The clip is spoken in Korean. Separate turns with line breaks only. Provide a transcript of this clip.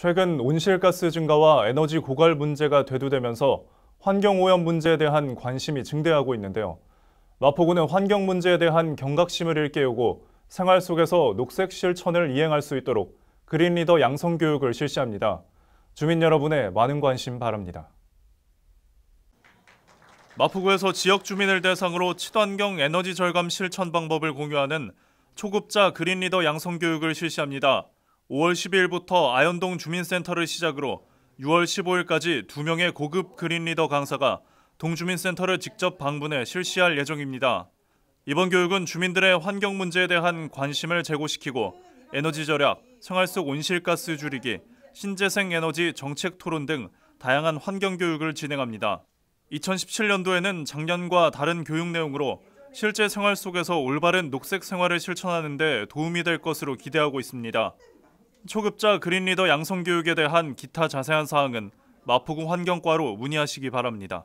최근 온실가스 증가와 에너지 고갈 문제가 대두되면서 환경오염 문제에 대한 관심이 증대하고 있는데요. 마포구는 환경 문제에 대한 경각심을 일깨우고 생활 속에서 녹색 실천을 이행할 수 있도록 그린 리더 양성 교육을 실시합니다. 주민 여러분의 많은 관심 바랍니다. 마포구에서 지역 주민을 대상으로 친환경 에너지 절감 실천 방법을 공유하는 초급자 그린 리더 양성 교육을 실시합니다. 5월 12일부터 아현동 주민센터를 시작으로 6월 15일까지 2명의 고급 그린 리더 강사가 동주민센터를 직접 방문해 실시할 예정입니다. 이번 교육은 주민들의 환경 문제에 대한 관심을 제고시키고 에너지 절약, 생활 속 온실가스 줄이기, 신재생 에너지 정책 토론 등 다양한 환경 교육을 진행합니다. 2017년도에는 작년과 다른 교육 내용으로 실제 생활 속에서 올바른 녹색 생활을 실천하는 데 도움이 될 것으로 기대하고 있습니다. 초급자 그린리더 양성교육에 대한 기타 자세한 사항은 마포구 환경과로 문의하시기 바랍니다.